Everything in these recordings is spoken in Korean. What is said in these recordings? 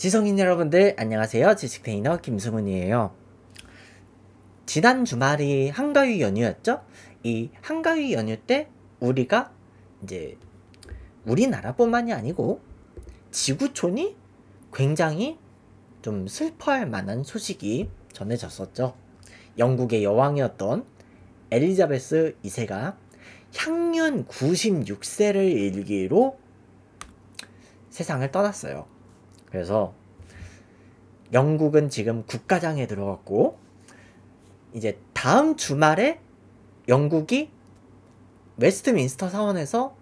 지성인 여러분들 안녕하세요. 지식테이너 김승훈이에요. 지난 주말이 한가위 연휴였죠? 이 한가위 연휴 때 우리가 이제 우리나라뿐만이 아니고 지구촌이 굉장히 좀 슬퍼할 만한 소식이 전해졌었죠. 영국의 여왕이었던 엘리자베스 2세가 향년 96세를 일기로 세상을 떠났어요. 그래서 영국은 지금 국가장에 들어갔고 이제 다음 주말에 영국이 웨스트민스터 사원에서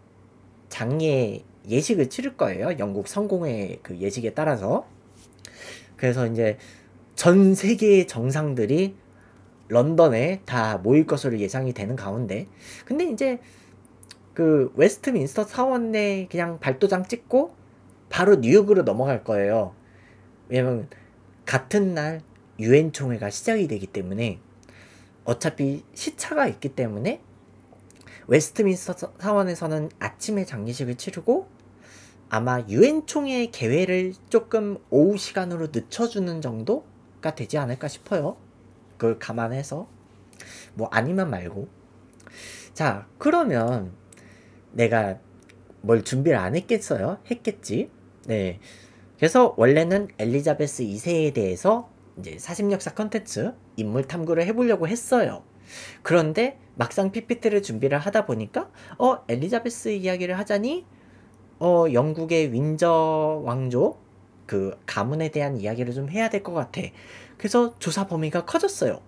장례 예식을 치를 거예요. 영국 성공의 그 예식에 따라서. 그래서 이제 전 세계의 정상들이 런던에 다 모일 것으로 예상이 되는 가운데 근데 이제 그 웨스트민스터 사원 에 그냥 발도장 찍고 바로 뉴욕으로 넘어갈 거예요. 왜냐면 같은 날 유엔 총회가 시작이 되기 때문에 어차피 시차가 있기 때문에 웨스트민스터 사원에서는 아침에 장례식을 치르고 아마 유엔 총회 개회를 조금 오후 시간으로 늦춰주는 정도가 되지 않을까 싶어요. 그걸 감안해서 뭐 아니면 말고 자 그러면 내가 뭘 준비를 안 했겠어요? 했겠지? 네. 그래서 원래는 엘리자베스 2세에 대해서 이제 사심역사 컨텐츠 인물 탐구를 해보려고 했어요. 그런데 막상 PPT를 준비를 하다 보니까 어 엘리자베스 이야기를 하자니 어 영국의 윈저 왕조 그 가문에 대한 이야기를 좀 해야 될 것 같아. 그래서 조사 범위가 커졌어요.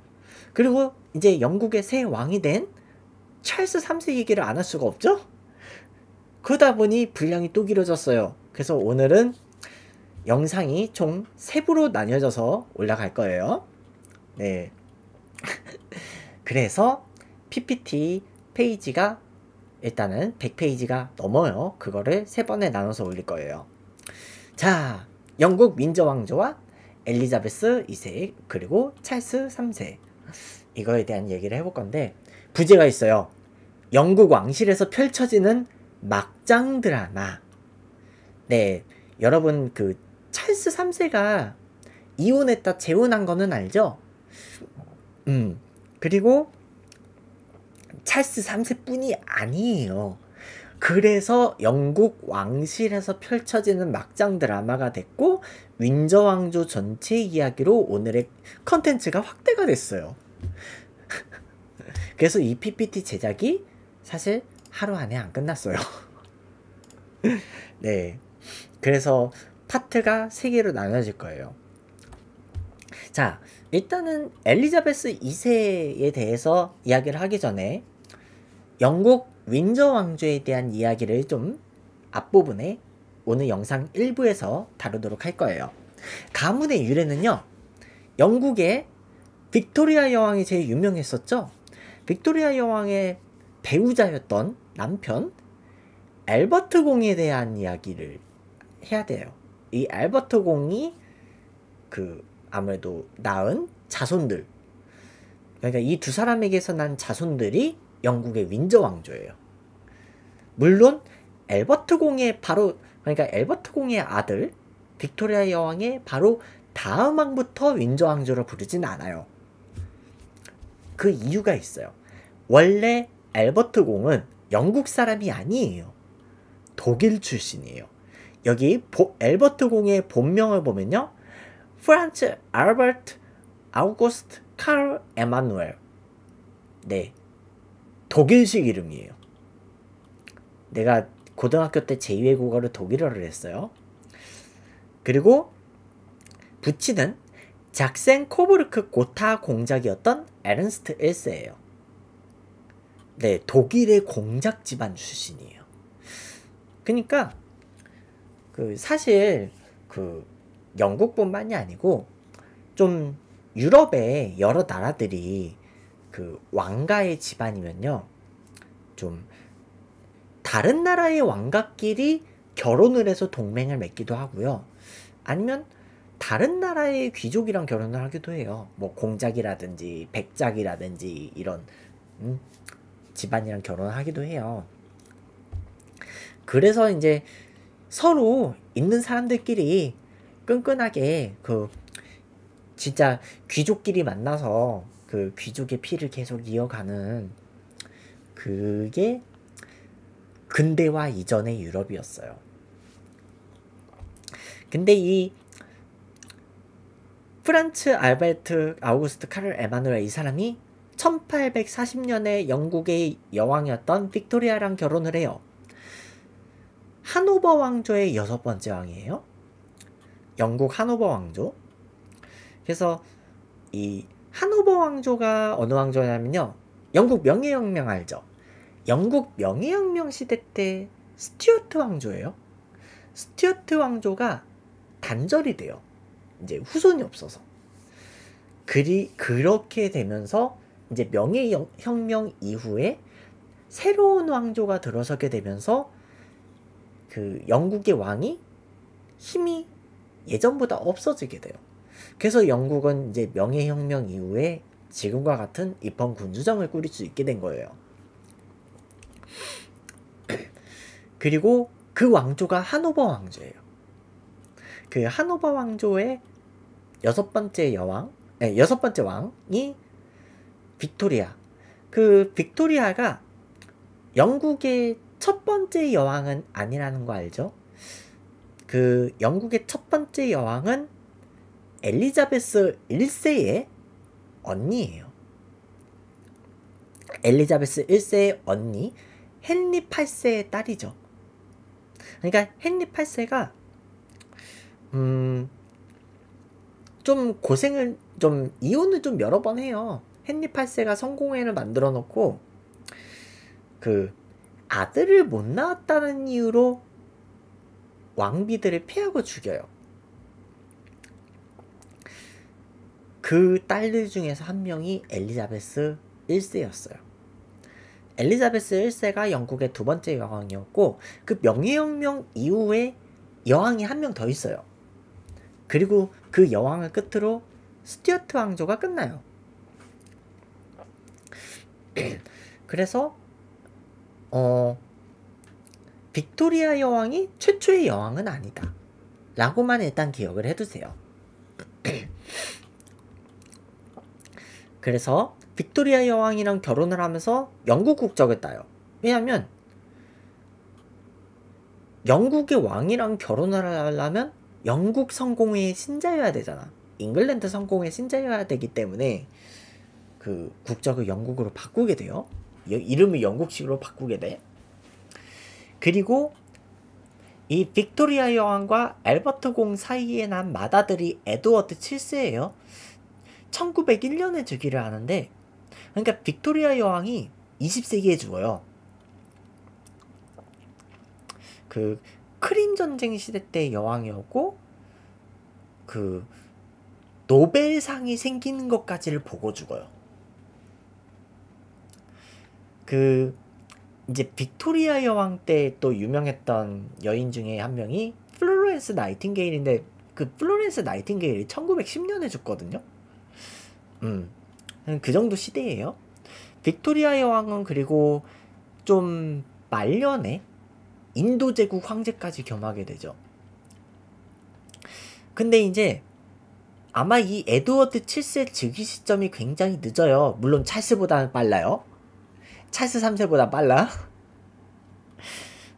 그리고 이제 영국의 새 왕이 된 찰스 3세 얘기를 안 할 수가 없죠? 그러다 보니 분량이 또 길어졌어요. 그래서 오늘은 영상이 총 3부로 나뉘어져서 올라갈 거예요. 네. 그래서 PPT 페이지가 일단은 100페이지가 넘어요. 그거를 3 번에 나눠서 올릴 거예요. 자, 영국 민저 왕조와 엘리자베스 2세 그리고 찰스 3세 이거에 대한 얘기를 해볼 건데 부제가 있어요. 영국 왕실에서 펼쳐지는 막장 드라마 네, 여러분 그 찰스 3세가 이혼했다 재혼한 거는 알죠? 음, 그리고 찰스 3세뿐이 아니에요. 그래서 영국 왕실에서 펼쳐지는 막장 드라마가 됐고 윈저 왕조 전체 이야기로 오늘의 컨텐츠가 확대가 됐어요. 그래서 이 PPT 제작이 사실 하루 안에 안 끝났어요. 네. 그래서 파트가 세개로 나눠질 거예요. 자, 일단은 엘리자베스 2세에 대해서 이야기를 하기 전에 영국 윈저 왕조에 대한 이야기를 좀 앞부분에 오늘 영상 1부에서 다루도록 할 거예요. 가문의 유래는요. 영국의 빅토리아 여왕이 제일 유명했었죠. 빅토리아 여왕의 배우자였던 남편 알버트 공에 대한 이야기를 해야 돼요. 이 알버트 공이 그 아무래도 낳은 자손들 그러니까 이 두 사람에게서 난 자손들이 영국의 윈저 왕조예요. 물론 엘버트 공의 바로 그러니까 엘버트 공의 아들 빅토리아 여왕의 바로 다음 왕부터 윈저 왕조로 부르진 않아요. 그 이유가 있어요. 원래 엘버트 공은 영국 사람이 아니에요. 독일 출신이에요. 여기 보, 엘버트 공의 본명을 보면요. 프란츠 알버트 아우구스트 카르 에마누엘 네 독일식 이름이에요. 내가 고등학교 때 제2외 국어로 독일어를 했어요. 그리고 부치는 작센 코브르크 고타 공작이었던 에른스트 1세예요. 네, 독일의 공작 집안 출신이에요. 그러니까 그 사실 그 영국뿐만이 아니고 좀 유럽의 여러 나라들이 그 왕가의 집안이면요 좀 다른 나라의 왕가끼리 결혼을 해서 동맹을 맺기도 하고요 아니면 다른 나라의 귀족이랑 결혼을 하기도 해요 뭐 공작이라든지 백작이라든지 이런 음, 집안이랑 결혼을 하기도 해요 그래서 이제 서로 있는 사람들끼리 끈끈하게 그 진짜 귀족끼리 만나서 그 귀족의 피를 계속 이어가는 그게 근대화 이전의 유럽이었어요. 근데 이 프란츠 알베르트 아우구스트 카를 에마누엘 이 사람이 1840년에 영국의 여왕이었던 빅토리아랑 결혼을 해요. 하노버 왕조의 여섯 번째 왕이에요. 영국 하노버 왕조. 그래서 이 하노버 왕조가 어느 왕조냐면요. 영국 명예혁명 알죠? 영국 명예혁명 시대 때 스튜어트 왕조예요. 스튜어트 왕조가 단절이 돼요. 이제 후손이 없어서. 그리 그렇게 되면서 이제 명예혁명 이후에 새로운 왕조가 들어서게 되면서 그 영국의 왕이 힘이 예전보다 없어지게 돼요. 그래서 영국은 이제 명예혁명 이후에 지금과 같은 입헌 군주정을 꾸릴 수 있게 된 거예요. 그리고 그 왕조가 하노버 왕조예요. 그 하노버 왕조의 여섯 번째 여왕, 네, 여섯 번째 왕이 빅토리아. 그 빅토리아가 영국의 첫 번째 여왕은 아니라는 거 알죠? 그 영국의 첫 번째 여왕은 엘리자베스 1세의 언니예요. 엘리자베스 1세의 언니 헨리 8세의 딸이죠. 그러니까 헨리 8세가 음, 좀 고생을 좀 이혼을 좀 여러 번 해요. 헨리 8세가 성공회를 만들어 놓고 그 아들을 못 낳았다는 이유로 왕비들을 패하고 죽여요. 그 딸들 중에서 한 명이 엘리자베스 1세였어요. 엘리자베스 1세가 영국의 두 번째 여왕이었고 그 명예혁명 이후에 여왕이 한 명 더 있어요. 그리고 그 여왕을 끝으로 스튜어트 왕조가 끝나요. 그래서 어, 빅토리아 여왕이 최초의 여왕은 아니다. 라고만 일단 기억을 해두세요. 그래서 빅토리아 여왕이랑 결혼을 하면서 영국 국적을 따요. 왜냐면 영국의 왕이랑 결혼을 하려면 영국 성공의 신자여야 되잖아. 잉글랜드 성공의 신자여야 되기 때문에 그 국적을 영국으로 바꾸게 돼요. 이름을 영국식으로 바꾸게 돼. 그리고 이 빅토리아 여왕과 엘버트 공 사이에 난 마다들이 에드워드 7세예요. 1901년에 즉위를 하는데 그러니까 빅토리아 여왕이 20세기에 죽어요. 그 크림 전쟁 시대 때 여왕이었고 그 노벨상이 생기는 것까지를 보고 죽어요. 그 이제 빅토리아 여왕 때 또 유명했던 여인 중에 한 명이 플로렌스 나이팅게일인데 그 플로렌스 나이팅게일이 1910년에 죽거든요. 음. 그 정도 시대예요. 빅토리아 여왕은 그리고 좀 말년에 인도 제국 황제까지 겸하게 되죠. 근데 이제 아마 이 에드워드 7세 즉위 시점이 굉장히 늦어요. 물론 찰스보다는 빨라요. 찰스 3세보다 빨라.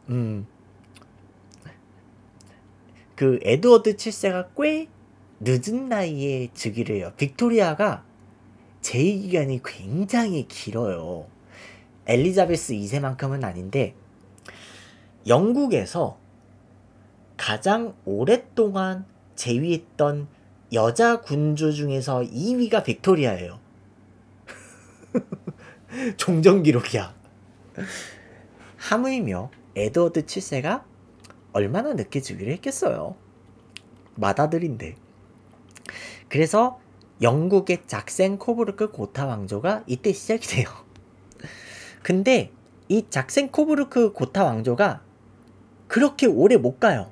음. 그 에드워드 7세가 꽤 늦은 나이에 즉위를 해요. 빅토리아가 제위 기간이 굉장히 길어요. 엘리자베스 2세만큼은 아닌데 영국에서 가장 오랫동안 제위했던 여자 군주 중에서 2위가 빅토리아예요. 종전 기록이야. 하무이며 에드워드 7세가 얼마나 늦게 주기를 했겠어요. 마다들인데. 그래서 영국의 작센 코브르크 고타 왕조가 이때 시작이 돼요. 근데 이 작센 코브르크 고타 왕조가 그렇게 오래 못 가요.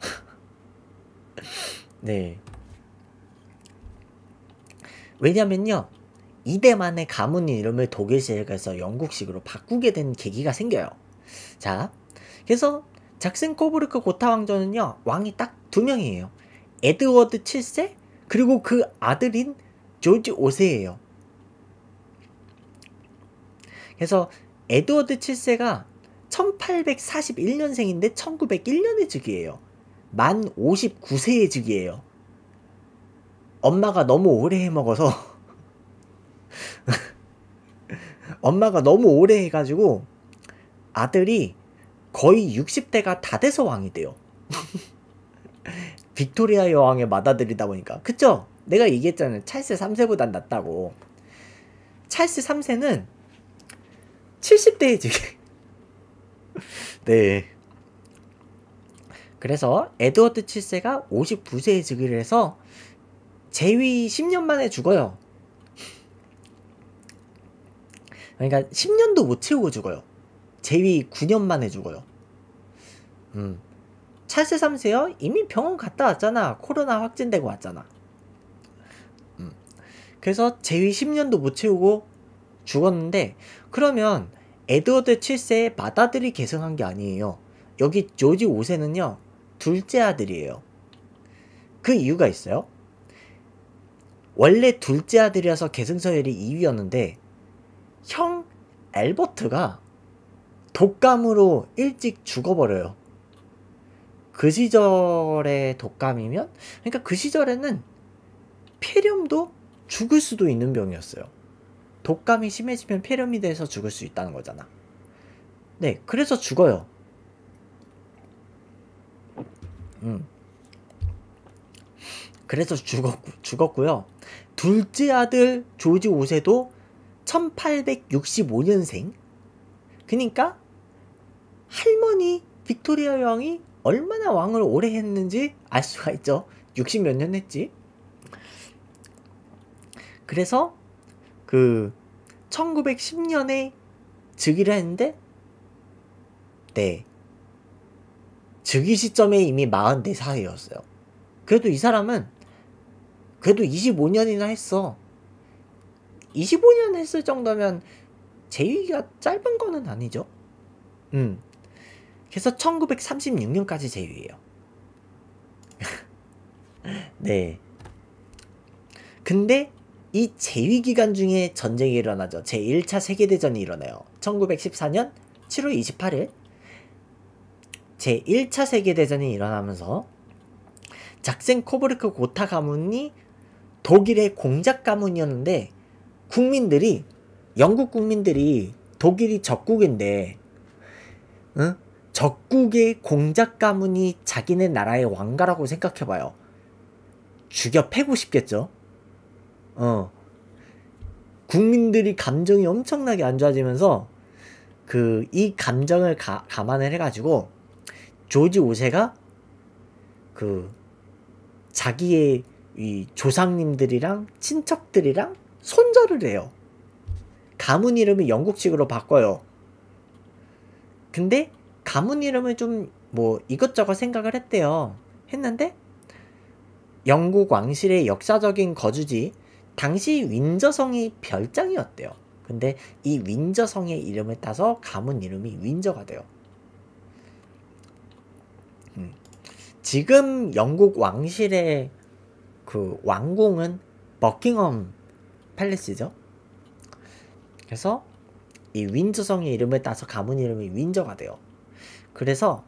네. 왜냐면요. 이대만의 가문 이름을 독일식에서 영국식으로 바꾸게 된 계기가 생겨요. 자, 그래서 작슨 코브르크 고타 왕조는요, 왕이 딱 두 명이에요. 에드워드 7세, 그리고 그 아들인 조지 5세예요. 그래서 에드워드 7세가 1841년생인데 1 9 0 1년에즉위에요만5 9세에즉위에요 엄마가 너무 오래 해먹어서 엄마가 너무 오래 해가지고 아들이 거의 60대가 다 돼서 왕이 돼요. 빅토리아 여왕에 맞아들이다 보니까. 그쵸? 내가 얘기했잖아요. 찰스 3세보단 낫다고. 찰스 3세는 70대에 지금. 네. 그래서 에드워드 7세가 59세에 즉위를 해서 재위 10년 만에 죽어요. 그러니까 10년도 못 채우고 죽어요. 제위 9년 만에 죽어요. 음. 찰스 3세요? 이미 병원 갔다 왔잖아. 코로나 확진되고 왔잖아. 음. 그래서 제위 10년도 못 채우고 죽었는데 그러면 에드워드 7세의 맏아들이 계승한 게 아니에요. 여기 조지 5세는요. 둘째 아들이에요. 그 이유가 있어요. 원래 둘째 아들이라서 계승서열이 2위였는데 형 엘버트가 독감으로 일찍 죽어버려요. 그 시절의 독감이면, 그러니까 그 시절에는 폐렴도 죽을 수도 있는 병이었어요. 독감이 심해지면 폐렴이 돼서 죽을 수 있다는 거잖아. 네, 그래서 죽어요. 음. 그래서 죽었, 고 죽었고요. 둘째 아들 조지 5세도 1865년생 그니까 러 할머니 빅토리아 여왕이 얼마나 왕을 오래 했는지 알 수가 있죠 60 몇 년 했지 그래서 그 1910년에 즉위를 했는데 네 즉위 시점에 이미 44살이었어요 그래도 이 사람은 그래도 25년이나 했어 25년 했을 정도면 제위가 짧은 거는 아니죠. 음. 그래서 1936년까지 제위예요. 네. 근데 이 제위 기간 중에 전쟁이 일어나죠. 제1차 세계대전이 일어나요. 1914년 7월 28일 제1차 세계대전이 일어나면서 작센 코브르크 고타 가문이 독일의 공작 가문이었는데 국민들이 영국 국민들이 독일이 적국인데 응? 적국의 공작 가문이 자기네 나라의 왕가라고 생각해봐요. 죽여 패고 싶겠죠? 어. 국민들이 감정이 엄청나게 안 좋아지면서 그 이 감정을 가, 감안을 해가지고 조지 오세가그 자기의 이 조상님들이랑 친척들이랑 손절을 해요. 가문 이름을 영국식으로 바꿔요. 근데 가문 이름을 좀 뭐 이것저것 생각을 했대요. 했는데 영국 왕실의 역사적인 거주지 당시 윈저성이 별장이었대요. 근데 이 윈저성의 이름을 따서 가문 이름이 윈저가 돼요. 음. 지금 영국 왕실의 그 왕궁은 버킹엄 팔레스죠. 그래서 이 윈저성의 이름을 따서 가문 이름이 윈저가 돼요. 그래서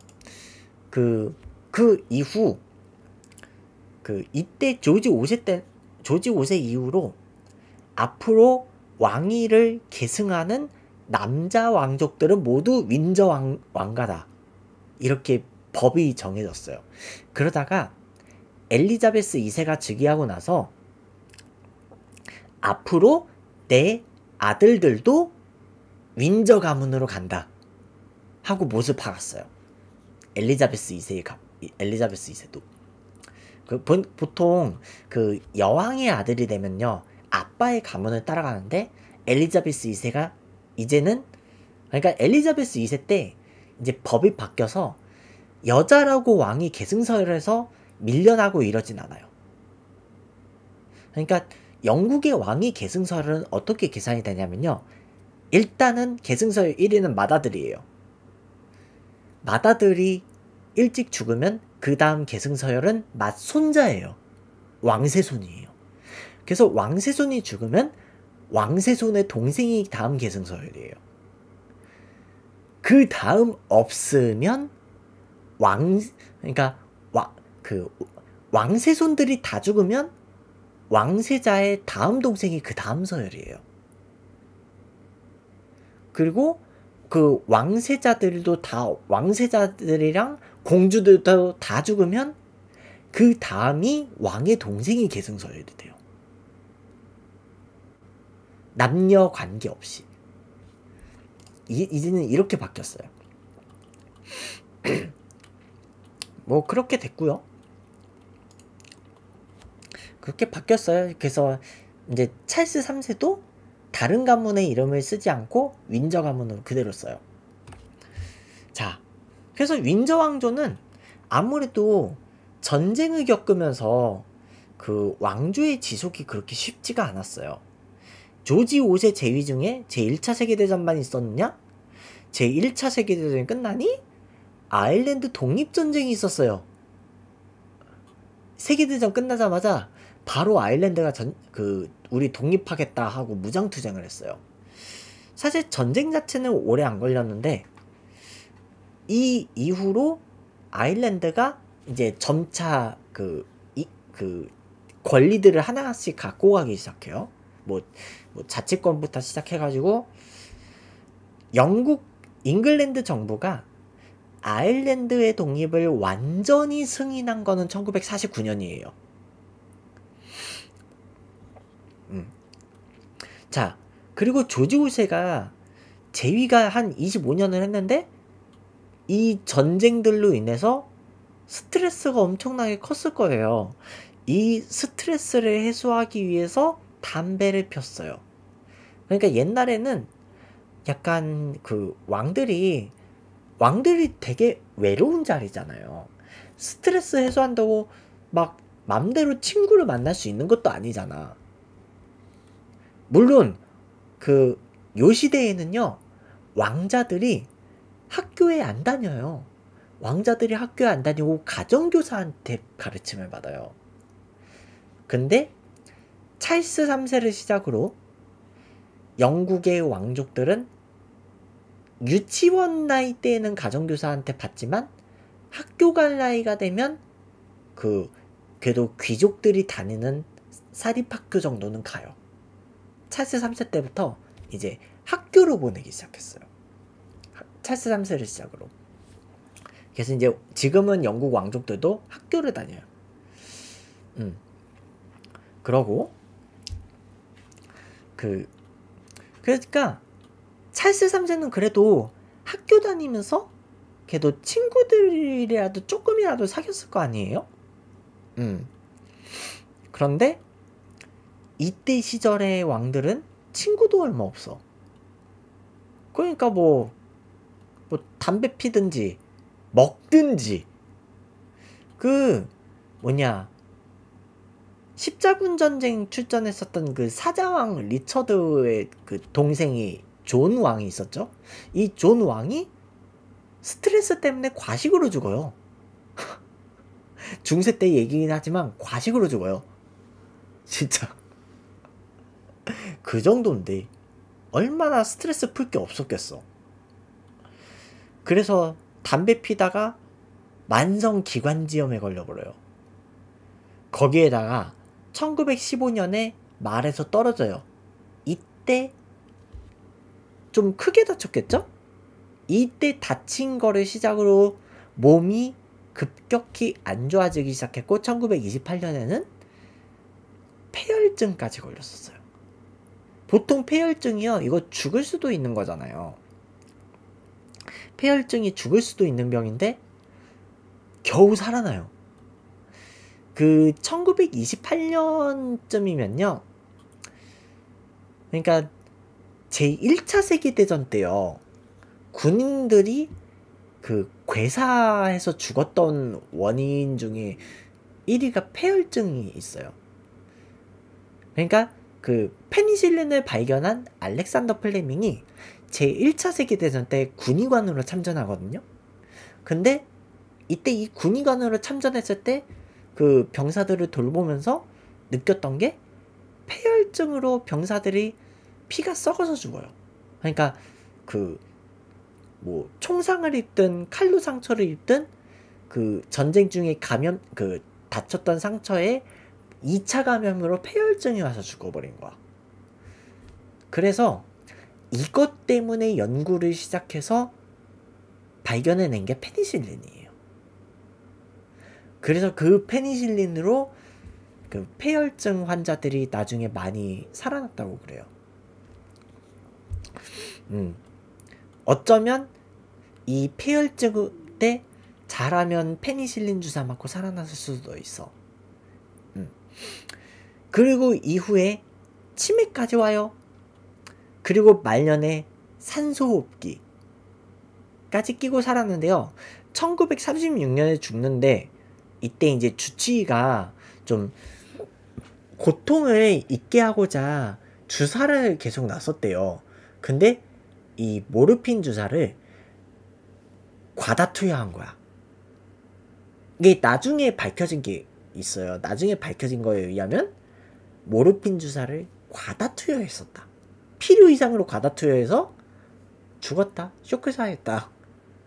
그, 그 이후 그 이때 조지 5세 때 조지 5세 이후로 앞으로 왕위를 계승하는 남자 왕족들은 모두 윈저 왕, 왕가다. 이렇게 법이 정해졌어요. 그러다가 엘리자베스 2세가 즉위하고 나서 앞으로 내 아들들도 윈저 가문으로 간다. 하고 못을 박았어요. 엘리자베스 2세의 가, 엘리자베스 2세도. 그 본, 보통 그 여왕의 아들이 되면요. 아빠의 가문을 따라가는데 엘리자베스 2세가 이제는 그러니까 엘리자베스 2세 때 이제 법이 바뀌어서 여자라고 왕이 계승서열에서 밀려나고 이러진 않아요. 그러니까 영국의 왕위 계승설은 어떻게 계산이 되냐면요. 일단은 계승설 1위는 마다들이에요. 마다들이 일찍 죽으면 그 다음 계승서열은 맏손자예요. 왕세손이에요. 그래서 왕세손이 죽으면 왕세손의 동생이 다음 계승서열이에요. 그 다음 없으면 왕 그러니까 왕그 왕세손들이 다 죽으면 왕세자의 다음 동생이 그 다음 서열이에요. 그리고 그 왕세자들도 다 왕세자들이랑 공주들도 다 죽으면 그 다음이 왕의 동생이 계승서열이 돼요. 남녀 관계 없이. 이, 이제는 이렇게 바뀌었어요. 뭐 그렇게 됐고요. 그렇게 바뀌었어요. 그래서 이제 찰스 3세도 다른 가문의 이름을 쓰지 않고 윈저 가문으로 그대로 써요. 자, 그래서 윈저 왕조는 아무래도 전쟁을 겪으면서 그 왕조의 지속이 그렇게 쉽지가 않았어요. 조지 5세 제위 중에 제1차 세계대전만 있었느냐? 제1차 세계대전이 끝나니 아일랜드 독립전쟁이 있었어요. 세계대전 끝나자마자 바로 아일랜드가 전, 그 우리 독립하겠다 하고 무장투쟁을 했어요. 사실 전쟁 자체는 오래 안 걸렸는데 이 이후로 아일랜드가 이제 점차 그, 이, 그 권리들을 하나씩 갖고 가기 시작해요. 뭐, 뭐 자치권부터 시작해가지고 영국, 잉글랜드 정부가 아일랜드의 독립을 완전히 승인한 거는 1949년이에요. 자, 그리고 조지 울세가 재위가 한 25년을 했는데 이 전쟁들로 인해서 스트레스가 엄청나게 컸을 거예요. 이 스트레스를 해소하기 위해서 담배를 폈어요. 그러니까 옛날에는 약간 그 왕들이 왕들이 되게 외로운 자리잖아요. 스트레스 해소한다고 막 맘대로 친구를 만날 수 있는 것도 아니잖아. 물론 그 요 시대에는요 왕자들이 학교에 안 다녀요. 왕자들이 학교에 안 다니고 가정교사한테 가르침을 받아요. 근데 찰스 3세를 시작으로 영국의 왕족들은 유치원 나이 때에는 가정교사한테 받지만 학교 갈 나이가 되면 그 그래도 귀족들이 다니는 사립학교 정도는 가요. 찰스 3세 때부터 이제 학교로 보내기 시작했어요. 찰스 3세를 시작으로. 그래서 이제 지금은 영국 왕족들도 학교를 다녀요. 음. 그러고 그 그러니까 찰스 3세는 그래도 학교 다니면서 걔도 친구들이라도 조금이라도 사귀었을 거 아니에요? 음. 그런데 이때 시절의 왕들은 친구도 얼마 없어. 그러니까 뭐, 뭐 담배 피든지 먹든지 그 뭐냐 십자군 전쟁 출전했었던 그 사자왕 리처드의 그 동생이 존 왕이 있었죠. 이 존 왕이 스트레스 때문에 과식으로 죽어요. 중세 때 얘기긴 하지만 과식으로 죽어요. 진짜. 그 정도인데 얼마나 스트레스 풀 게 없었겠어. 그래서 담배 피다가 만성 기관지염에 걸려버려요. 거기에다가 1915년에 말에서 떨어져요. 이때 좀 크게 다쳤겠죠? 이때 다친 거를 시작으로 몸이 급격히 안 좋아지기 시작했고 1928년에는 폐혈증까지 걸렸었어요. 보통 폐혈증이요. 이거 죽을 수도 있는 거잖아요. 폐혈증이 죽을 수도 있는 병인데 겨우 살아나요. 그 1928년쯤이면요. 그러니까 제1차 세계대전 때요. 군인들이 그 괴사해서 죽었던 원인 중에 1위가 폐혈증이 있어요. 그러니까 그 페니실린을 발견한 알렉산더 플레밍이 제1차 세계대전 때 군의관으로 참전하거든요. 근데 이때 이 군의관으로 참전했을 때 그 병사들을 돌보면서 느꼈던 게 폐혈증으로 병사들이 피가 썩어서 죽어요. 그러니까 그 뭐 총상을 입든 칼로 상처를 입든 그 전쟁 중에 감염 그 다쳤던 상처에 2차 감염으로 폐혈증이 와서 죽어버린 거야. 그래서 이것 때문에 연구를 시작해서 발견해낸 게 페니실린이에요. 그래서 그 페니실린으로 그 폐혈증 환자들이 나중에 많이 살아났다고 그래요. 음. 어쩌면 이 폐혈증 때 잘하면 페니실린 주사 맞고 살아났을 수도 있어. 그리고 이후에 치맥까지 와요. 그리고 말년에 산소호흡기까지 끼고 살았는데요. 1936년에 죽는데 이때 이제 주치의가 좀 고통을 잊게 하고자 주사를 계속 놨었대요. 근데 이 모르핀 주사를 과다 투여한 거야. 이게 나중에 밝혀진 게 있어요. 나중에 밝혀진 거에 의하면 모르핀 주사를 과다 투여했었다. 필요 이상으로 과다 투여해서 죽었다. 쇼크사했다.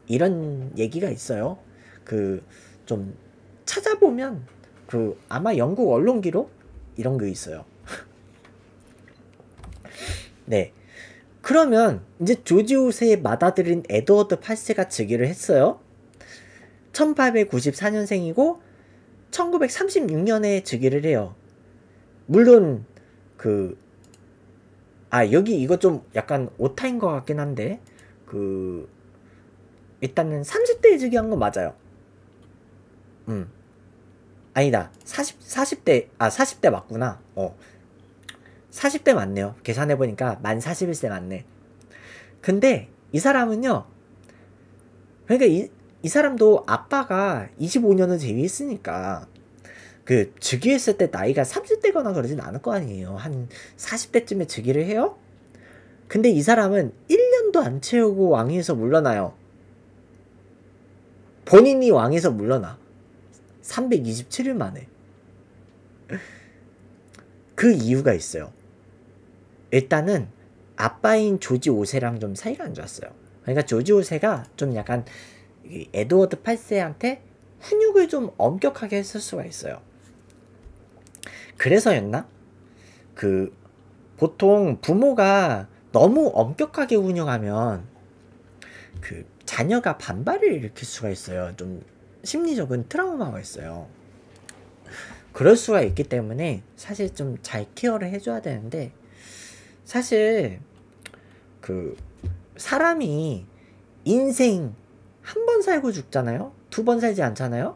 이런 얘기가 있어요. 그 좀 찾아보면 그 아마 영국 언론 기록 이런 게 있어요. 네. 그러면 이제 조지 5세의 맏아들인 에드워드 8세가 즉위를 했어요. 1894년생이고 1936년에 즉위를 해요. 물론 그아 여기 이거 좀 약간 오타인 것 같긴 한데 그 일단은 30대에 즉위한 건 맞아요. 음 아니다 40 40대 아 40대 맞구나. 어 40대 맞네요. 계산해 보니까 만 41세 맞네. 근데 이 사람은요. 그러니까 이, 이 사람도 아빠가 25년을 재위했으니까그 즉위했을 때 나이가 30대거나 그러진 않을 거 아니에요. 한 40대쯤에 즉위를 해요? 근데 이 사람은 1년도 안 채우고 왕위에서 물러나요. 본인이 왕에서 위 물러나. 327일 만에. 그 이유가 있어요. 일단은 아빠인 조지 오세랑 좀 사이가 안 좋았어요. 그러니까 조지 오세가 좀 약간 에드워드 8세한테 훈육을 좀 엄격하게 했을 수가 있어요. 그래서였나? 그 보통 부모가 너무 엄격하게 운영하면 그 자녀가 반발을 일으킬 수가 있어요. 좀 심리적인 트라우마가 있어요. 그럴 수가 있기 때문에 사실 좀 잘 케어를 해줘야 되는데 사실 그 사람이 인생 한번 살고 죽잖아요. 두 번 살지 않잖아요.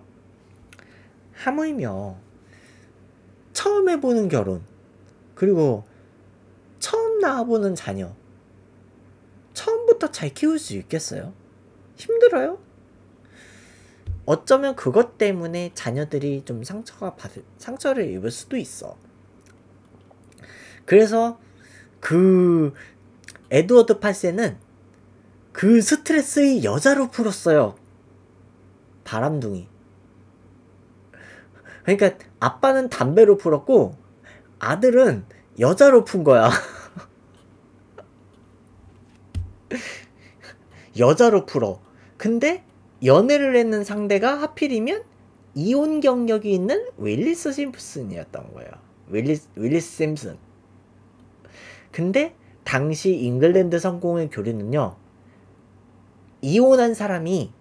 하물며 처음 해보는 결혼 그리고 처음 낳아보는 자녀 처음부터 잘 키울 수 있겠어요? 힘들어요? 어쩌면 그것 때문에 자녀들이 좀 상처가 받을, 상처를 입을 수도 있어. 그래서 그 에드워드 8세는 그 스트레스의 여자로 풀었어요. 바람둥이. 그러니까 아빠는 담배로 풀었고 아들은 여자로 푼 거야. 여자로 풀어. 근데 연애를 했는 상대가 하필이면 이혼 경력이 있는 윌리스 심슨이었던 거예요. 윌리스, 윌리스 심슨. 근데 당시 잉글랜드 성공의 교리는요. 이혼한 사람이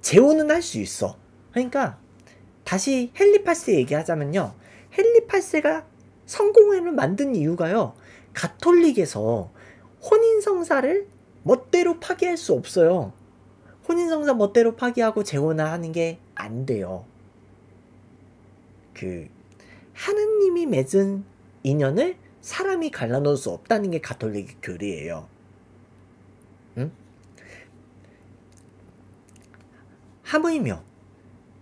재혼은 할 수 있어. 그러니까 다시 헨리파스 얘기하자면요. 헨리파스가 성공회를 만든 이유가요. 가톨릭에서 혼인성사를 멋대로 파기할 수 없어요. 혼인성사 멋대로 파기하고 재혼하는 게 안 돼요. 그 하느님이 맺은 인연을 사람이 갈라놓을 수 없다는 게 가톨릭 교리예요. 하물며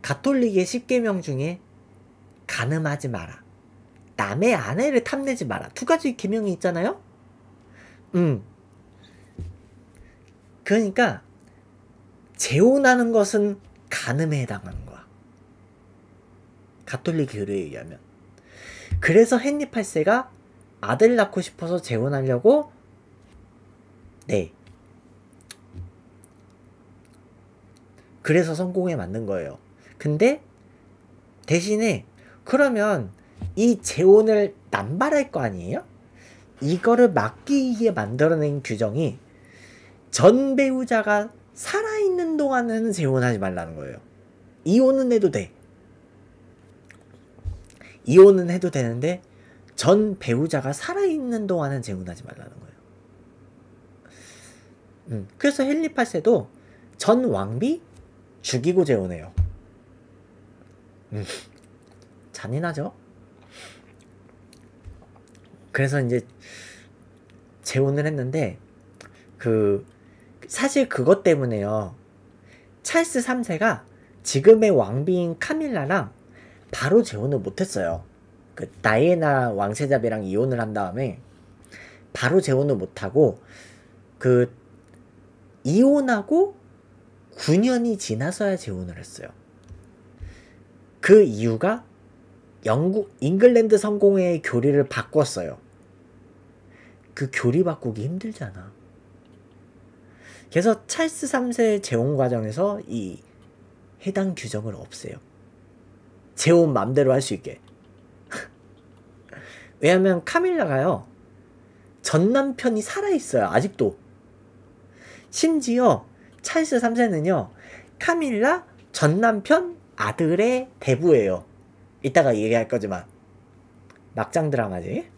가톨릭의 10계명 중에 가늠하지 마라. 남의 아내를 탐내지 마라. 두 가지 계명이 있잖아요. 음. 그러니까 재혼하는 것은 가늠에 해당하는 거야. 가톨릭 교리에 의하면. 그래서 헨리 8세가 아들 낳고 싶어서 재혼하려고 네. 그래서 성공에 맞는 거예요. 근데 대신에 그러면 이 재혼을 남발할 거 아니에요? 이거를 막기 위해 만들어낸 규정이 전 배우자가 살아있는 동안은 재혼하지 말라는 거예요. 이혼은 해도 돼. 이혼은 해도 되는데 전 배우자가 살아있는 동안은 재혼하지 말라는 거예요. 음, 그래서 헨리 8세도 전 왕비, 죽이고 재우네요. 음, 잔인하죠? 그래서 이제 재혼을 했는데 그 사실 그것 때문에요. 찰스 3세가 지금의 왕비인 카밀라랑 바로 재혼을 못했어요. 그 다이애나 왕세자비랑 이혼을 한 다음에 바로 재혼을 못하고 그 이혼하고 9년이 지나서야 재혼을 했어요. 그 이유가 영국 잉글랜드 성공회의 교리를 바꿨어요. 그 교리 바꾸기 힘들잖아. 그래서 찰스 3세 재혼 과정에서 이 해당 규정을 없애요. 재혼 맘대로 할 수 있게. 왜냐면 카밀라가요. 전 남편이 살아있어요. 아직도. 심지어 찰스 3세는요, 카밀라 전 남편 아들의 대부예요. 이따가 얘기할 거지만. 막장 드라마지.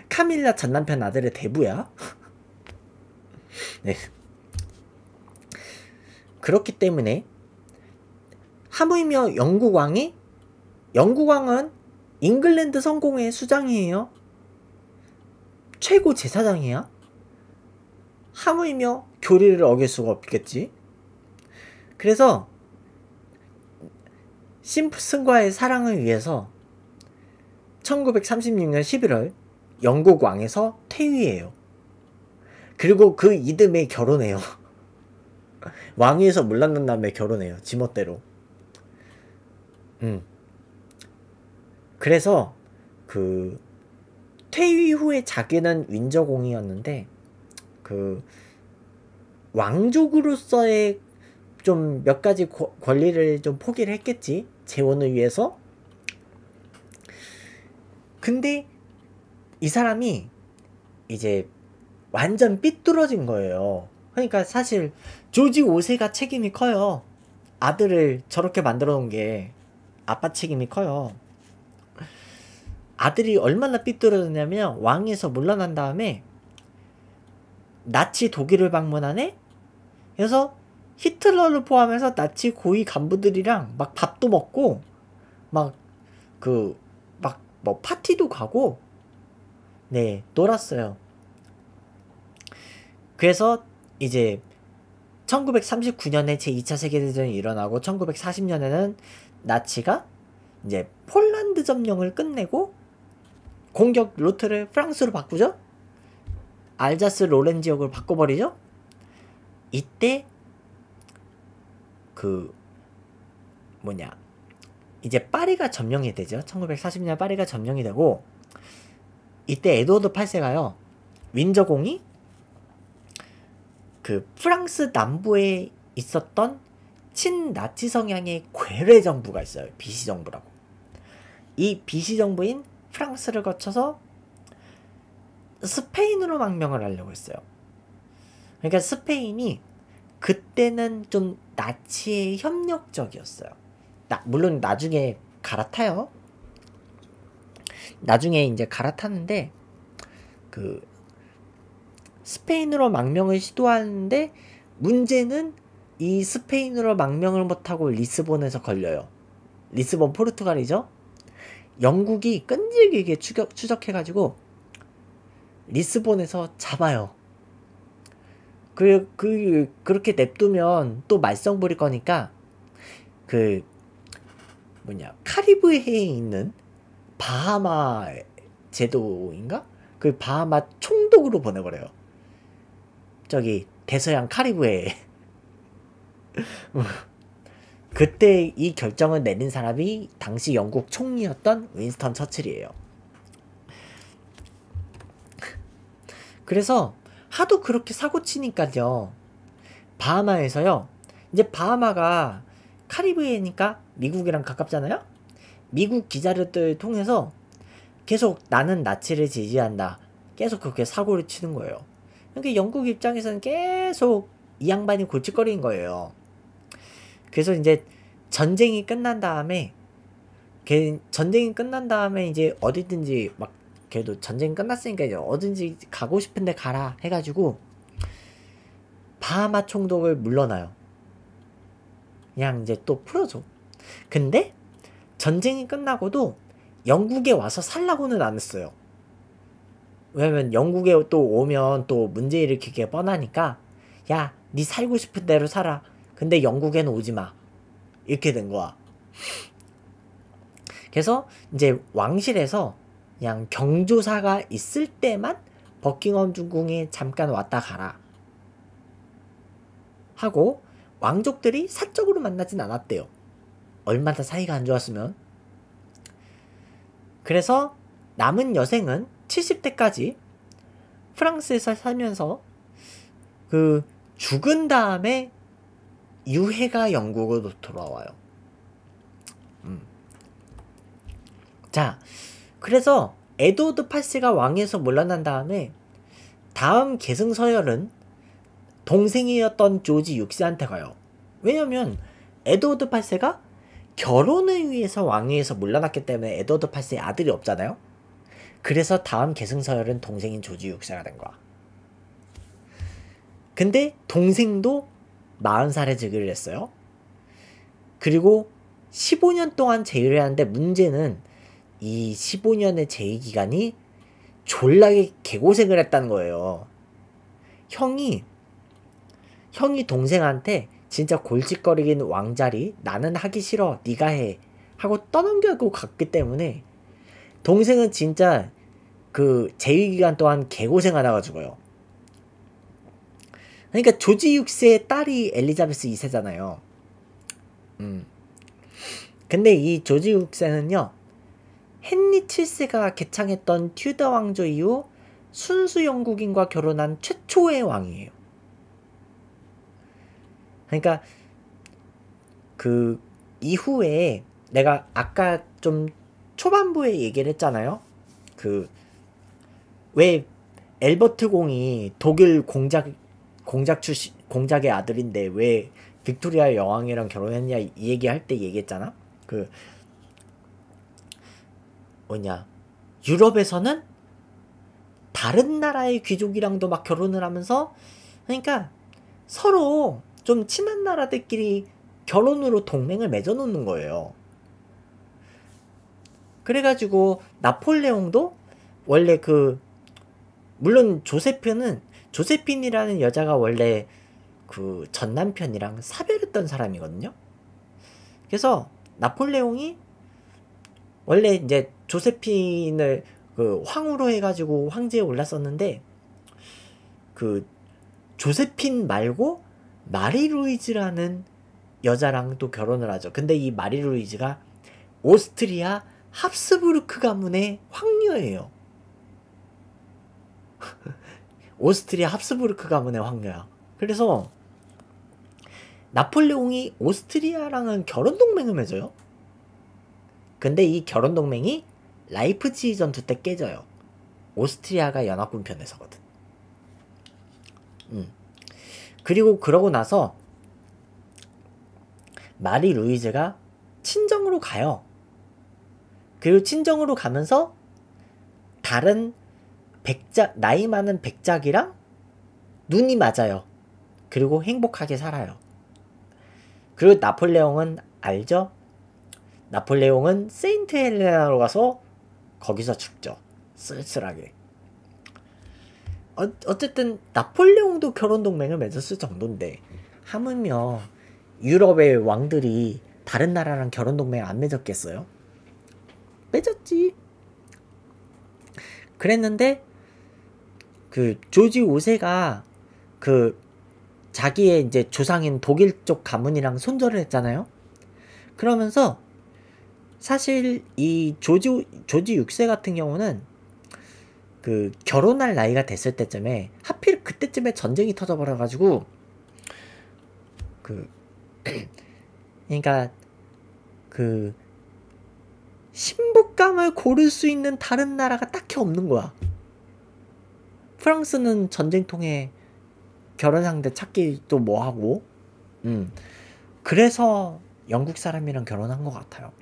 카밀라 전 남편 아들의 대부야. 네. 그렇기 때문에 하이며 영국 왕이 영국 왕은 잉글랜드 성공의 수장이에요. 최고 제사장이야. 하물며 교리를 어길 수가 없겠지. 그래서 심프슨과의 사랑을 위해서 1936년 11월 영국 왕에서 퇴위해요. 그리고 그 이듬해 결혼해요. 왕위에서 물러난 다음에 결혼해요. 지멋대로. 음. 그래서 그 퇴위 후에 자기는 윈저공이었는데 그 왕족으로서의 좀 몇 가지 고, 권리를 좀 포기를 했겠지 재혼을 위해서 근데 이 사람이 이제 완전 삐뚤어진 거예요 그러니까 사실 조지 5세가 책임이 커요 아들을 저렇게 만들어 놓은 게 아빠 책임이 커요 아들이 얼마나 삐뚤어졌냐면 왕에서 물러난 다음에 나치 독일을 방문하네? 그래서 히틀러를 포함해서 나치 고위 간부들이랑 막 밥도 먹고 막 그 막 뭐 파티도 가고 네 놀았어요. 그래서 이제 1939년에 제2차 세계대전이 일어나고 1940년에는 나치가 이제 폴란드 점령을 끝내고 공격 루트를 프랑스로 바꾸죠. 알자스 로렌 지역을 바꿔버리죠? 이때 그 뭐냐 이제 파리가 점령이 되죠. 1940년 파리가 점령이 되고 이때 에드워드 8세가요. 윈저공이 그 프랑스 남부에 있었던 친나치 성향의 괴뢰 정부가 있어요. 비시 정부라고. 이 비시 정부인 프랑스를 거쳐서 스페인으로 망명을 하려고 했어요. 그러니까 스페인이 그때는 좀 나치에 협력적이었어요. 나, 물론 나중에 갈아타요. 나중에 이제 갈아타는데 그 스페인으로 망명을 시도하는데 문제는 이 스페인으로 망명을 못하고 리스본에서 걸려요. 리스본 포르투갈이죠. 영국이 끈질기게 추적, 추적해가지고 리스본에서 잡아요. 그, 그, 그렇게 냅두면 또 말썽 부릴 거니까, 그, 뭐냐, 카리브해에 있는 바하마 제도인가? 그 바하마 총독으로 보내버려요. 저기, 대서양 카리브해. 그때 이 결정을 내린 사람이 당시 영국 총리였던 윈스턴 처칠이에요. 그래서 하도 그렇게 사고 치니까요. 바하마에서요. 이제 바하마가 카리브해니까 미국이랑 가깝잖아요. 미국 기자들을 통해서 계속 나는 나치를 지지한다. 계속 그렇게 사고를 치는 거예요. 그러니까 영국 입장에서는 계속 이 양반이 골칫거리인 거예요. 그래서 이제 전쟁이 끝난 다음에 그 전쟁이 끝난 다음에 이제 어디든지 막 그래도 전쟁 끝났으니까 이제 어딘지 가고 싶은데 가라 해가지고 바하마 총독을 물러나요. 그냥 이제 또 풀어줘. 근데 전쟁이 끝나고도 영국에 와서 살라고는 안 했어요. 왜냐면 영국에 또 오면 또 문제 일으키기 뻔하니까 야, 네 살고 싶은 대로 살아. 근데 영국에는 오지 마. 이렇게 된 거야. 그래서 이제 왕실에서 그냥 경조사가 있을 때만 버킹엄 중궁에 잠깐 왔다 가라 하고 왕족들이 사적으로 만나진 않았대요. 얼마나 사이가 안 좋았으면. 그래서 남은 여생은 70대까지 프랑스에서 살면서 그 죽은 다음에 유해가 영국으로 돌아와요. 음. 자, 그래서 에드워드 8세가 왕위에서 물러난 다음에 다음 계승 서열은 동생이었던 조지 6세한테 가요. 왜냐면 에드워드 8세가 결혼을 위해서 왕위에서 물러났기 때문에 에드워드 8세의 아들이 없잖아요. 그래서 다음 계승 서열은 동생인 조지 6세가 된 거야. 근데 동생도 40살에 즉위를 했어요. 그리고 15년 동안 제위를 하는데 문제는 이 15년의 제이 기간이 졸라게 개고생을 했다는 거예요. 형이 형이 동생한테 진짜 골칫거리긴 왕자리 나는 하기 싫어 네가 해 하고 떠넘겨고 갔기 때문에 동생은 진짜 그 재위 기간 동안 개고생하다가 죽어요. 그러니까 조지 6세의 딸이 엘리자베스 2세잖아요. 음. 근데 이 조지 6세는요. 헨리 7세가 개창했던 튜더 왕조 이후 순수 영국인과 결혼한 최초의 왕이에요. 그러니까 그 이후에 내가 아까 좀 초반부에 얘기를 했잖아요. 그 왜 엘버트 공이 독일 공작 공작 출신 공작의 아들인데 왜 빅토리아 여왕이랑 결혼했냐 이 얘기할 때 얘기했잖아. 그 뭐냐 유럽에서는 다른 나라의 귀족이랑도 막 결혼을 하면서 그러니까 서로 좀 친한 나라들끼리 결혼으로 동맹을 맺어놓는 거예요. 그래가지고 나폴레옹도 원래 그 물론 조세핀은 조세핀이라는 여자가 원래 그 전 남편이랑 사별했던 사람이거든요. 그래서 나폴레옹이 원래 이제 조세핀을 그황으로 해가지고 황제에 올랐었는데 그 조세핀 말고 마리 루이즈라는 여자랑 또 결혼을 하죠. 근데 이 마리 루이즈가 오스트리아 합스부르크 가문의 황녀예요. 오스트리아 합스부르크 가문의 황녀야. 그래서 나폴레옹이 오스트리아랑은 결혼 동맹을 맺어요. 근데 이 결혼 동맹이 라이프치히 전투 때 깨져요. 오스트리아가 연합군 편에서거든. 음. 그리고 그러고 나서 마리 루이즈가 친정으로 가요. 그리고 친정으로 가면서 다른 백작 나이 많은 백작이랑 눈이 맞아요. 그리고 행복하게 살아요. 그리고 나폴레옹은 알죠? 나폴레옹은 세인트 헬레나로 가서 거기서 죽죠. 쓸쓸하게. 어, 어쨌든 나폴레옹도 결혼 동맹을 맺었을 정도인데 하물며 유럽의 왕들이 다른 나라랑 결혼 동맹을 안 맺었겠어요? 맺었지. 그랬는데 그 조지 5세가 그 자기의 이제 조상인 독일 쪽 가문이랑 손절을 했잖아요. 그러면서 사실 이 조지 조지 육세 같은 경우는 그 결혼할 나이가 됐을 때쯤에 하필 그때쯤에 전쟁이 터져버려 가지고 그 그러니까 그 신부감을 고를 수 있는 다른 나라가 딱히 없는 거야. 프랑스는 전쟁통에 결혼 상대 찾기 도 뭐하고, 음 그래서 영국 사람이랑 결혼한 것 같아요.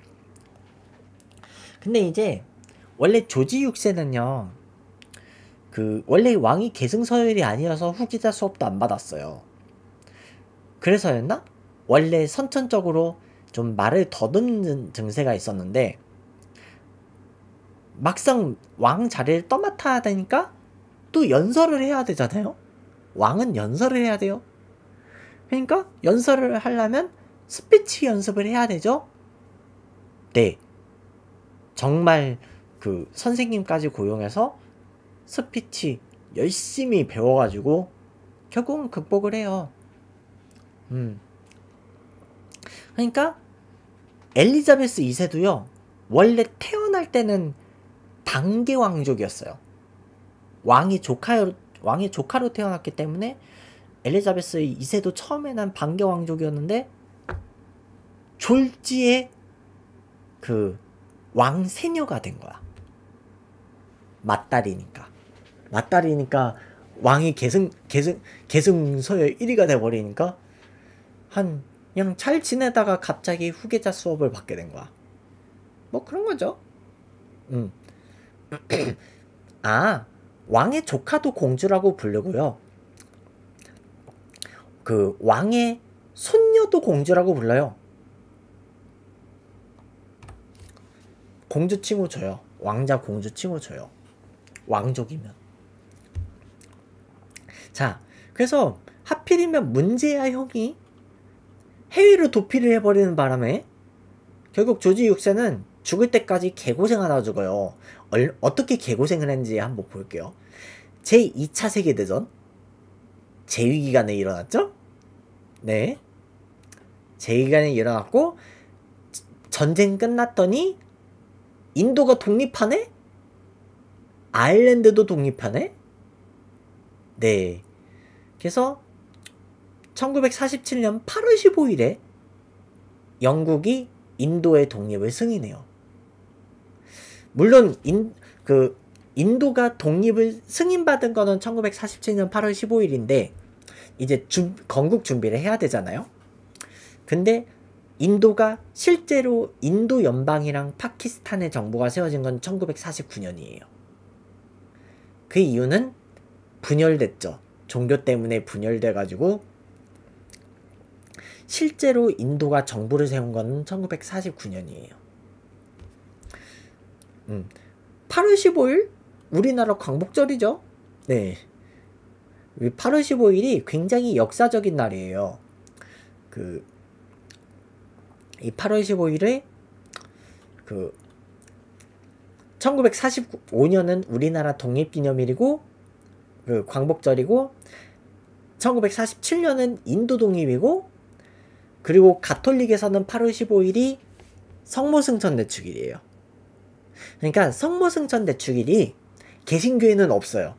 근데 이제 원래 조지 6세는요. 그 원래 왕이 계승서열이 아니라서 후기자 수업도 안 받았어요. 그래서였나? 원래 선천적으로 좀 말을 더듬는 증세가 있었는데 막상 왕 자리를 떠맡아야 되니까 또 연설을 해야 되잖아요. 왕은 연설을 해야 돼요. 그러니까 연설을 하려면 스피치 연습을 해야 되죠. 네. 정말 그 선생님까지 고용해서 스피치 열심히 배워가지고 결국은 극복을 해요. 음. 그러니까 엘리자베스 2세도요. 원래 태어날 때는 당계 왕족이었어요. 왕이 조카로 왕이 조카로 태어났기 때문에 엘리자베스 2세도 처음에는 반계 왕족이었는데 졸지에 그 왕세녀가 된 거야. 맞딸이니까. 맞딸이니까 왕이 계승 계승 계승서열 1위가 돼 버리니까 한 그냥 잘 지내다가 갑자기 후계자 수업을 받게 된 거야. 뭐 그런 거죠. 음. 아, 왕의 조카도 공주라고 부르고요. 그 왕의 손녀도 공주라고 불러요. 공주 칭호 줘요. 왕자 공주 칭호 줘요. 왕족이면. 자, 그래서 하필이면 문제야 형이 해외로 도피를 해버리는 바람에 결국 조지 육세는 죽을 때까지 개고생하다 죽어요. 얼, 어떻게 개고생을 했는지 한번 볼게요. 제2차 세계대전 제위기간에 일어났죠? 네. 제위기간에 일어났고 전쟁 끝났더니 인도가 독립하네? 아일랜드도 독립하네? 네. 그래서 1947년 8월 15일에 영국이 인도의 독립을 승인해요. 물론 인, 그 인도가 독립을 승인받은 거는 1947년 8월 15일인데 이제 주, 건국 준비를 해야 되잖아요. 근데 인도가 실제로 인도 연방이랑 파키스탄의 정부가 세워진 건 1949년이에요. 그 이유는 분열됐죠. 종교 때문에 분열돼가지고 실제로 인도가 정부를 세운 건 1949년이에요. 음, 8월 15일 우리나라 광복절이죠. 네. 8월 15일이 굉장히 역사적인 날이에요. 그이 8월 15일에 그 1945년은 우리나라 독립기념일이고 그 광복절이고 1947년은 인도 독립이고 그리고 가톨릭에서는 8월 15일이 성모승천 대축일이에요. 그러니까 성모승천 대축일이 개신교에는 없어요.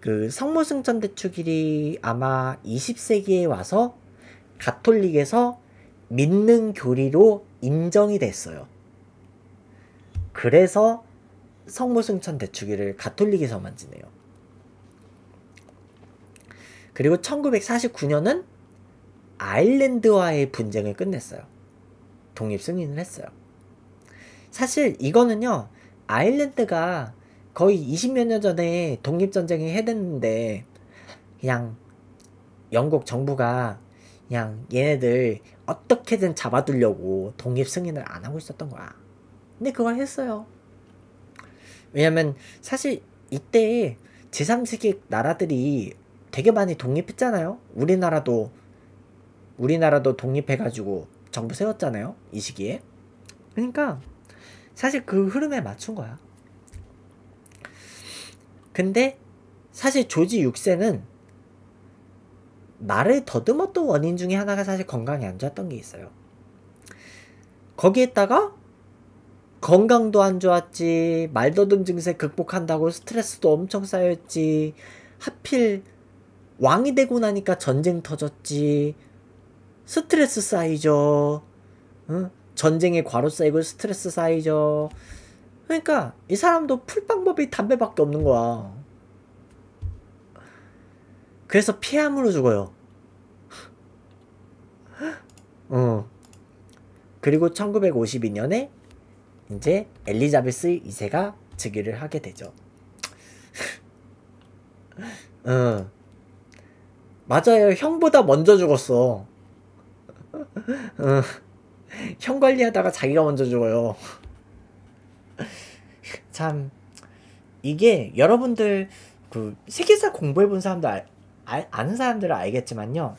그 성모승천 대축일이 아마 20세기에 와서 가톨릭에서 믿는 교리로 인정이 됐어요. 그래서 성모승천 대추기를 가톨릭에서만 지내요. 그리고 1949년은 아일랜드와의 분쟁을 끝냈어요. 독립 승인을 했어요. 사실 이거는요, 아일랜드가 거의 20몇 년 전에 독립전쟁이 해댔는데, 그냥 영국 정부가 그냥 얘네들 어떻게든 잡아두려고 독립 승인을 안 하고 있었던 거야. 근데 그걸 했어요. 왜냐면 사실 이때 제3세계 나라들이 되게 많이 독립했잖아요. 우리나라도 우리나라도 독립해가지고 정부 세웠잖아요. 이 시기에. 그러니까 사실 그 흐름에 맞춘 거야. 근데 사실 조지 6세는 말을 더듬었던 원인 중에 하나가 사실 건강이안 좋았던 게 있어요. 거기에다가 건강도 안 좋았지, 말더듬 증세 극복한다고 스트레스도 엄청 쌓였지, 하필 왕이 되고 나니까 전쟁 터졌지, 스트레스 쌓이죠. 응? 전쟁에 과로 쌓이고 스트레스 쌓이죠. 그러니까 이 사람도 풀 방법이 담배밖에 없는 거야. 그래서 피함으로 죽어요. 어. 그리고 1952년에 이제 엘리자베스 2세가 즉위를 하게 되죠. 어. 맞아요. 형보다 먼저 죽었어. 어. 형 관리하다가 자기가 먼저 죽어요. 참 이게 여러분들 그 세계사 공부해 본 사람도 아, 아는 사람들은 알겠지만요.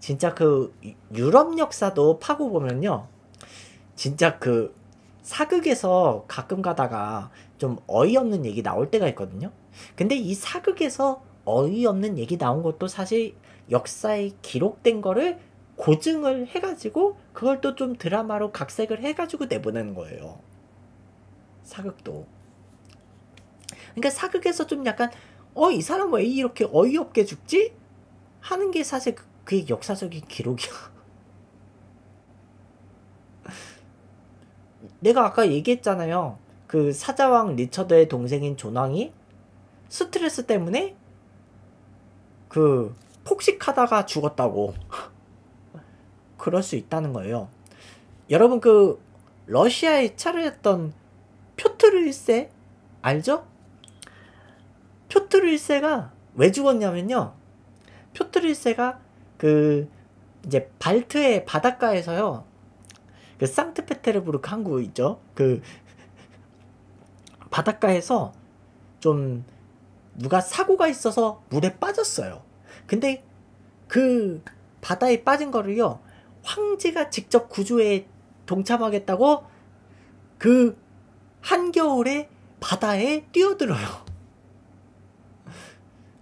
진짜 그 유럽 역사도 파고 보면요. 진짜 그 사극에서 가끔 가다가 좀 어이없는 얘기 나올 때가 있거든요. 근데 이 사극에서 어이없는 얘기 나온 것도 사실 역사에 기록된 거를 고증을 해가지고 그걸 또 좀 드라마로 각색을 해가지고 내보내는 거예요. 사극도. 그러니까 사극에서 좀 약간 어, 이 사람 왜 이렇게 어이없게 죽지? 하는 게 사실 그, 그게 역사적인 기록이야. 내가 아까 얘기했잖아요. 그 사자왕 리처드의 동생인 조낭이 스트레스 때문에 그 폭식하다가 죽었다고. 그럴 수 있다는 거예요. 여러분 그 러시아의 차르였던 표트르 1세 알죠? 표트르 1세가 왜 죽었냐면요. 표트르 1세가 그 이제 발트의 바닷가에서요. 그 상트페테르부르크 항구 있죠. 그 바닷가에서 좀 누가 사고가 있어서 물에 빠졌어요. 근데 그 바다에 빠진 거를요. 황제가 직접 구조에 동참하겠다고 그 한겨울에 바다에 뛰어들어요.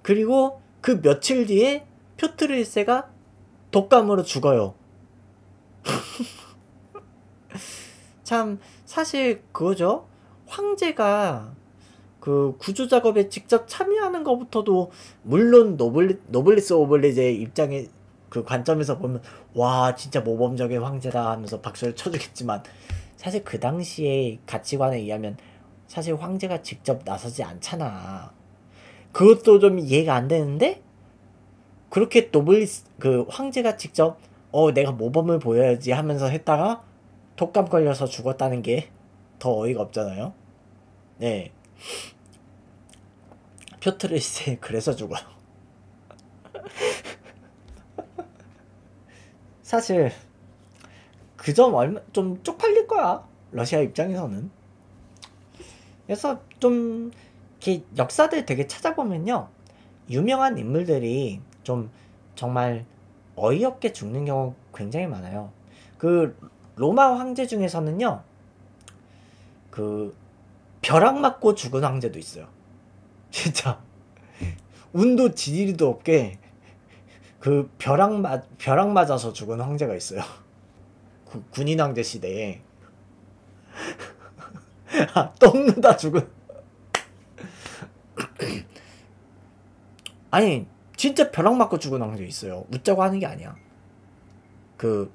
그리고 그 며칠 뒤에 표트르 1세가 독감으로 죽어요. 참 사실 그거죠. 황제가 그 구조 작업에 직접 참여하는 것부터도 물론 노블리, 노블리스 오블리제의 입장에 그 관점에서 보면 와 진짜 모범적인 황제다 하면서 박수를 쳐주겠지만 사실 그 당시의 가치관에 의하면 사실 황제가 직접 나서지 않잖아. 그것도 좀 이해가 안 되는데 그렇게 노블리스 그 황제가 직접 어 내가 모범을 보여야지 하면서 했다가 독감 걸려서 죽었다는 게 더 어이가 없잖아요. 네. 표트리스 그래서 죽어요. 사실 그 점 얼마 좀 쪽팔릴 거야 러시아 입장에서는. 그래서 좀 이렇게 역사들 되게 찾아보면요. 유명한 인물들이 좀 정말 어이없게 죽는 경우 굉장히 많아요. 그 로마 황제 중에서는요. 그 벼락 맞고 죽은 황제도 있어요. 진짜 운도 지리도 없게 그 벼락 맞 벼락 맞아서 죽은 황제가 있어요. 군인 황제 시대에 아, 똥 누다 죽은 아니 진짜 벼락 맞고 죽은 왕도 있어요. 웃자고 하는 게 아니야. 그,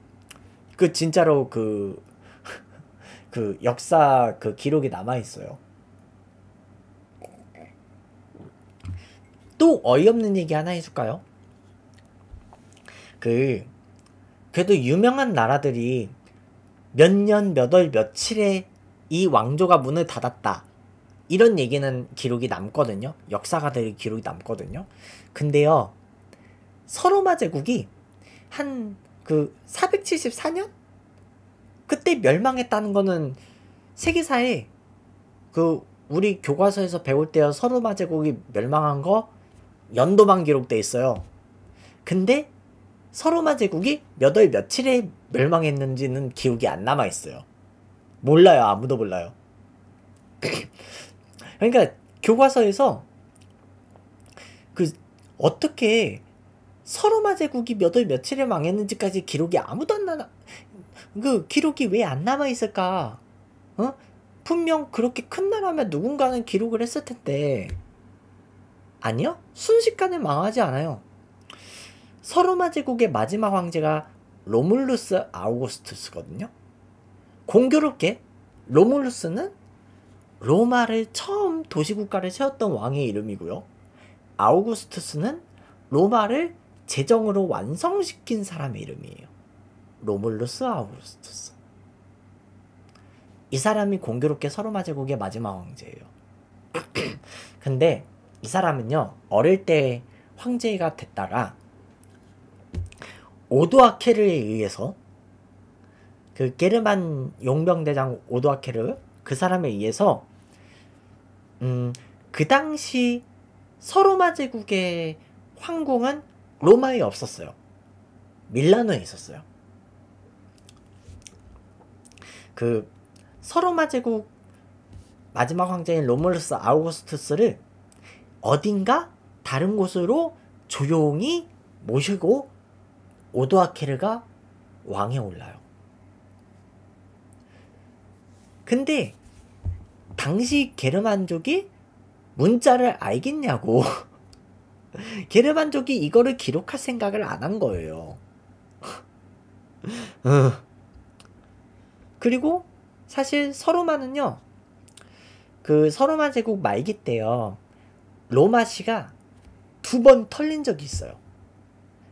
그 진짜로 그, 그 역사 그 기록이 남아있어요. 또 어이없는 얘기 하나 해줄까요? 그, 그래도 유명한 나라들이 몇 년, 몇 월, 며칠에 이 왕조가 문을 닫았다. 이런 얘기는 기록이 남거든요. 역사가 될 기록이 남거든요. 근데요. 서로마 제국이 한 그 474년 그때 멸망했다는 거는 세계사에 그 우리 교과서에서 배울 때요 서로마 제국이 멸망한 거 연도만 기록돼 있어요. 근데 서로마 제국이 몇 월 며칠에 멸망했는지는 기억이안 남아 있어요. 몰라요 아무도 몰라요. 그러니까 교과서에서 그 어떻게 서로마 제국이 몇 월 며칠에 망했는지까지 기록이 아무도 안 남아 그 기록이 왜 안 남아 있을까? 어? 분명 그렇게 큰 나라면 누군가는 기록을 했을 텐데 아니요 순식간에 망하지 않아요. 서로마 제국의 마지막 황제가 로물루스 아우구스투스거든요. 공교롭게 로물루스는 로마를 처음 도시국가를 세웠던 왕의 이름이고요. 아우구스투스는 로마를 제정으로 완성시킨 사람의 이름이에요. 로물루스 아우구스투스. 이 사람이 공교롭게 서로마 제국의 마지막 왕제예요 근데 이 사람은요 어릴 때 황제가 됐다가 오도아케르에 의해서 그 게르만 용병대장 오도아케르 그 사람에 의해서 음, 그 당시 서로마 제국의 황궁은 로마에 없었어요. 밀라노에 있었어요. 그 서로마 제국 마지막 황제인 로물루스 아우구스투스를 어딘가 다른 곳으로 조용히 모시고 오도아케르가 왕에 올라요. 근데 당시 게르만족이 문자를 알겠냐고. 게르만족이 이거를 기록할 생각을 안 한 거예요. 어. 그리고 사실 서로마는요, 그 서로마 제국 말기 때요, 로마시가 두 번 털린 적이 있어요.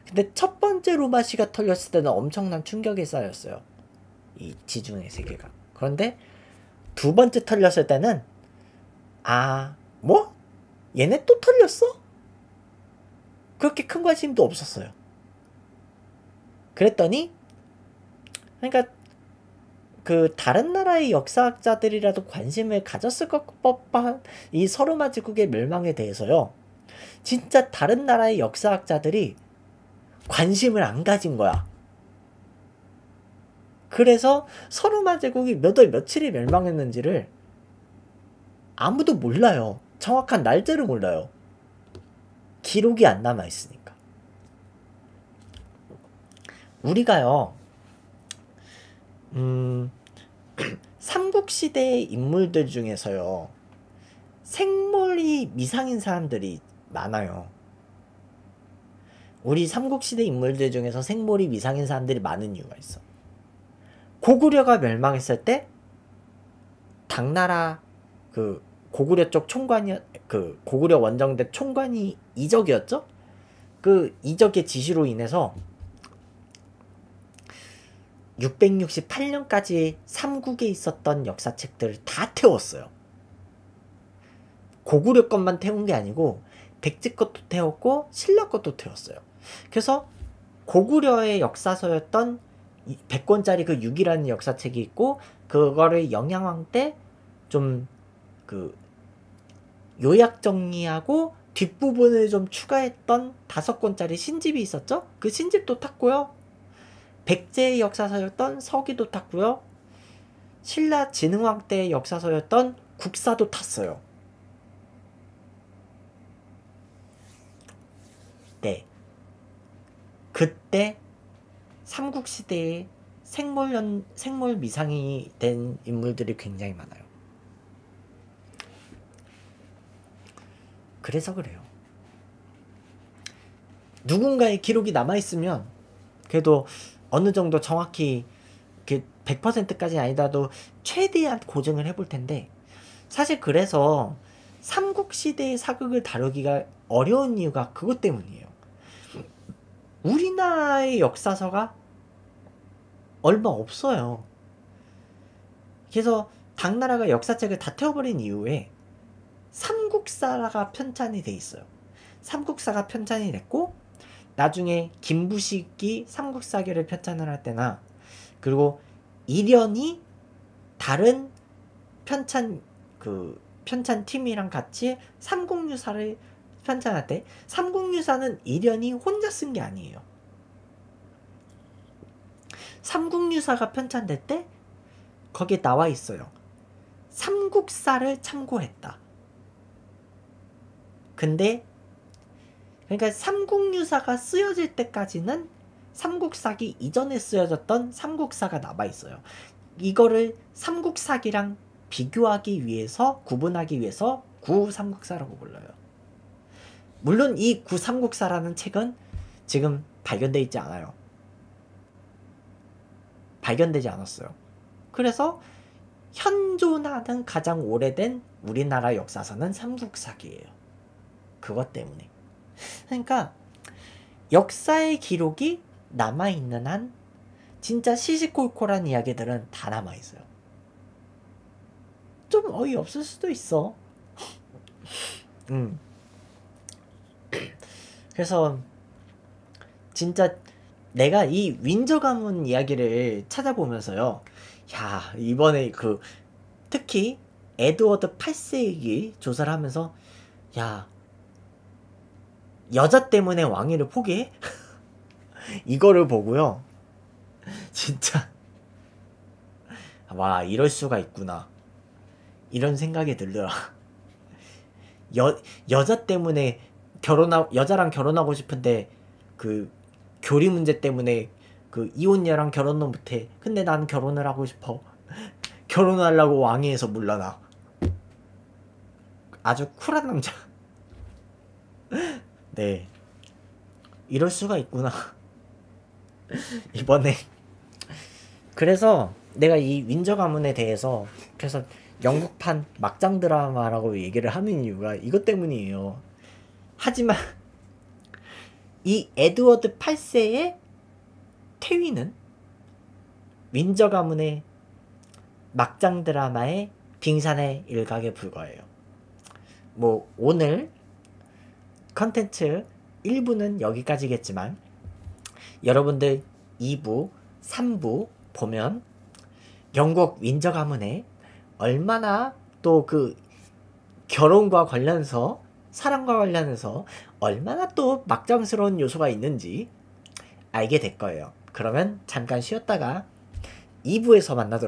근데 첫 번째 로마시가 털렸을 때는 엄청난 충격에 쌓였어요. 이 지중해 세계가. 그런데 두 번째 털렸을 때는 아 뭐? 얘네 또 털렸어? 그렇게 큰 관심도 없었어요. 그랬더니 그러니까 그 다른 나라의 역사학자들이라도 관심을 가졌을 것 법한 이 서르마 지국의 멸망에 대해서요. 진짜 다른 나라의 역사학자들이 관심을 안 가진 거야. 그래서 서로마 제국이 몇 월며칠에 멸망했는지를 아무도 몰라요. 정확한 날짜를 몰라요. 기록이 안 남아 있으니까. 우리가요. 음. 삼국 시대의 인물들 중에서요. 생물이 미상인 사람들이 많아요. 우리 삼국시대 인물들 중에서 생물이 미상인 사람들이 많은 이유가 있어. 고구려가 멸망했을 때 당나라 그 고구려 쪽 총관이 그 고구려 원정대 총관이 이적이었죠. 그 이적의 지시로 인해서 668년까지 삼국에 있었던 역사책들을 다 태웠어요. 고구려 것만 태운 게 아니고 백제 것도 태웠고 신라 것도 태웠어요. 그래서 고구려의 역사서였던 100권짜리 그 6이라는 역사책이 있고 그거를 영양왕 때 좀 그 요약 정리하고 뒷부분을 좀 추가했던 5 권짜리 신집이 있었죠. 그 신집도 탔고요. 백제의 역사서였던 서기도 탔고요. 신라 진흥왕 때의 역사서였던 국사도 탔어요. 네. 그때 삼국시대에 생물, 연, 생물 미상이 된 인물들이 굉장히 많아요. 그래서 그래요. 누군가의 기록이 남아있으면 그래도 어느 정도 정확히 100%까지는 아니다도 최대한 고증을 해볼 텐데 사실 그래서 삼국시대의 사극을 다루기가 어려운 이유가 그것 때문이에요. 우리나라의 역사서가 얼마 없어요. 그래서 당나라가 역사책을 다 태워버린 이후에 삼국사가 편찬이 돼 있어요. 삼국사가 편찬이 됐고 나중에 김부식이 삼국사기를 편찬을 할 때나 그리고 이련이 다른 편찬 그 편찬 팀이랑 같이 삼국유사를 편찬할 때 삼국유사는 이련이 혼자 쓴 게 아니에요. 삼국유사가 편찬될 때 거기에 나와 있어요. 삼국사를 참고했다. 근데 그러니까 삼국유사가 쓰여질 때까지는 삼국사기 이전에 쓰여졌던 삼국사가 남아 있어요. 이거를 삼국사기랑 비교하기 위해서 구분하기 위해서 구삼국사라고 불러요. 물론 이 구삼국사라는 책은 지금 발견돼 있지 않아요. 발견되지 않았어요. 그래서 현존하는 가장 오래된 우리나라 역사서는 삼국사기예요. 그것 때문에. 그러니까 역사의 기록이 남아있는 한 진짜 시시콜콜한 이야기들은 다 남아있어요. 좀 어이없을 수도 있어. 음. 그래서 진짜 내가 이 윈저 가문 이야기를 찾아보면서요. 야, 이번에 그 특히 에드워드 8세기 조사를 하면서 야, 여자 때문에 왕위를 포기해? 이거를 보고요. 진짜 와, 이럴 수가 있구나. 이런 생각이 들더라. 여 여자 때문에 결혼하 여자랑 결혼하고 싶은데 그 교리 문제 때문에 그 이혼녀랑 결혼도 못해. 근데 난 결혼을 하고 싶어. 결혼하려고 왕위에서 물러나. 아주 쿨한 남자. 네. 이럴 수가 있구나. 이번에. 그래서 내가 이 윈저 가문에 대해서 그래서 영국판 막장 드라마라고 얘기를 하는 이유가 이것 때문이에요. 하지만 이 에드워드 8세의 퇴위는 윈저 가문의 막장 드라마의 빙산의 일각에 불과해요. 뭐 오늘 컨텐츠 1부는 여기까지겠지만 여러분들 2부, 3부 보면 영국 윈저 가문에 얼마나 또 그 결혼과 관련해서 사랑과 관련해서 얼마나 또 막장스러운 요소가 있는지 알게 될 거예요. 그러면 잠깐 쉬었다가 2부에서 만나도록